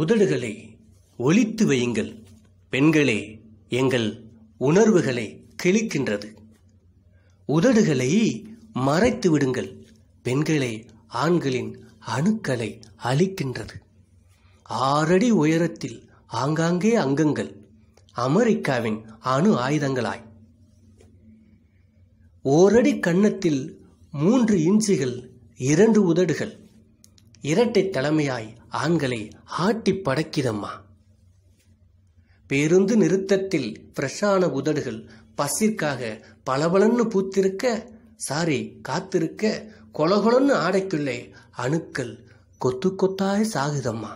உதடுகளை ஒலித்து வையுங்கள் பெண்களே எங்கள் உணர்வுகளை கிழிக்கின்றது உதடுகளை மறைத்து விடுங்கள் பெண்களே ஆண்களின் அணுக்களை அழிக்கின்றது ஆறடி உயரத்தில் ஆங்காங்கே அங்கங்கள் அமெரிக்காவின் அணு ஆயுதங்களாய் ஓரடி கன்னத்தில் மூன்று இன்ச்சுகள் இரண்டு உதடுகள் இரட்டை தலைமையாய் ஆண்களை ஆட்டி படைக்கிறம்மா பேருந்து நிறுத்தத்தில் ஃப்ரெஷ்ஷான உதடுகள் பசிற்காக பளபளன்னு பூத்திருக்க சாரி காத்திருக்க கொலகொலன்னு ஆடைக்குள்ளே அணுக்கள் கொத்து கொத்தாய் சாகுதம்மா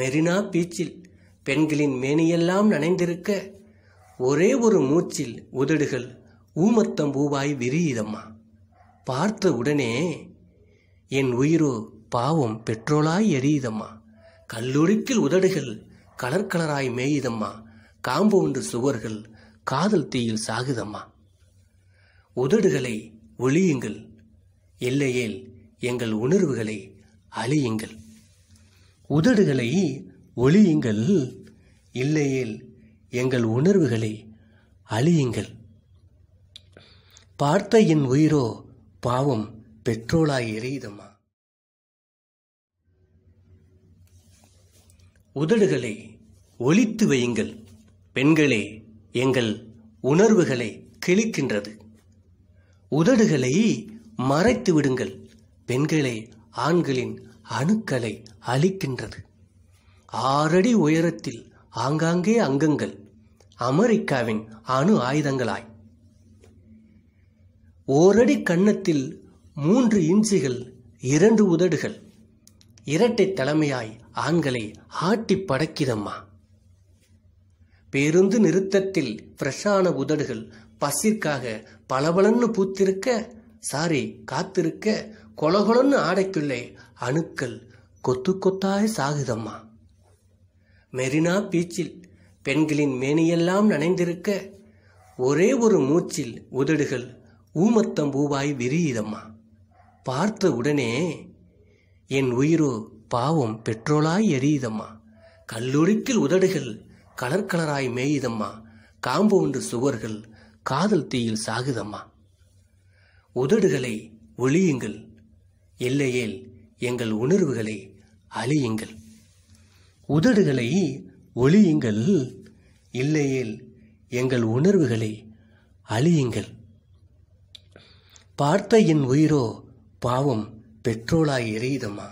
மெரினா பீச்சில் பெண்களின் மேனியெல்லாம் நனைந்திருக்க ஒரே ஒரு மூச்சில் உதடுகள் ஊமத்தம் பூவாய் விரியுதம்மா பார்த்த உடனே என் உயிரோ பாவம் பெட்ரோலாய் எரியுதம்மா கல்லுருக்கில் உதடுகள் கலர் கலராய் மேயுதம்மா காம்பவுண்டு சுவர்கள் காதல் தீயில் சாகுதம்மா உதடுகளை ஒளியுங்கள் இல்லையேல் எங்கள் உணர்வுகளை அழியுங்கள் உதடுகளை ஒளியுங்கள் இல்லையேல் எங்கள் உணர்வுகளை அழியுங்கள் பார்த்த என் உயிரோ பாவம் பெட்ரோலாக எரியுதம்மா உதடுகளை ஒழித்து வையுங்கள் பெண்களே எங்கள் உணர்வுகளை கிழிக்கின்றது உதடுகளை மறைத்து விடுங்கள் பெண்களே ஆண்களின் அணுக்களை அழிக்கின்றது ஆறடி உயரத்தில் ஆங்காங்கே அங்கங்கள் அமெரிக்காவின் அணு ஆயுதங்களாய் ஓரடி கன்னத்தில் மூன்று இன்சிகள் இரண்டு உதடுகள் இரட்டை தலைமையாய் ஆண்களை ஆட்டி படக்கிதம்மா பேருந்து நிறுத்தத்தில் ஃப்ரெஷ்ஷான உதடுகள் பசிற்காக பளபளன்னு பூத்திருக்க சாரி காத்திருக்க கொலகொலன்னு ஆடைக்குள்ளே அணுக்கள் கொத்து கொத்தாய் சாகுதம்மா மெரினா பீச்சில் பெண்களின் மேனியெல்லாம் நனைந்திருக்க ஒரே ஒரு மூச்சில் உதடுகள் ஊமத்தம் பூவாய் விரியுதம்மா பார்த்த உடனே என் உயிரோ பாவம் பெட்ரோலாய் எரியுதம்மா கல்லுரிக்கில் உதடுகள் கலர் கலராய் மேயுதம்மா காம்பு ஒன்று சுவர்கள் காதல் தீயில் சாகுதம்மா உதடுகளை ஒளியுங்கள் இல்லையேல் எங்கள் உணர்வுகளை அழியுங்கள் உதடுகளை ஒளியுங்கள் இல்லையேல் எங்கள் உணர்வுகளை அழியுங்கள் பார்த்த என் உயிரோ பாவம் பெட்ரோலாக எரியுதம்மா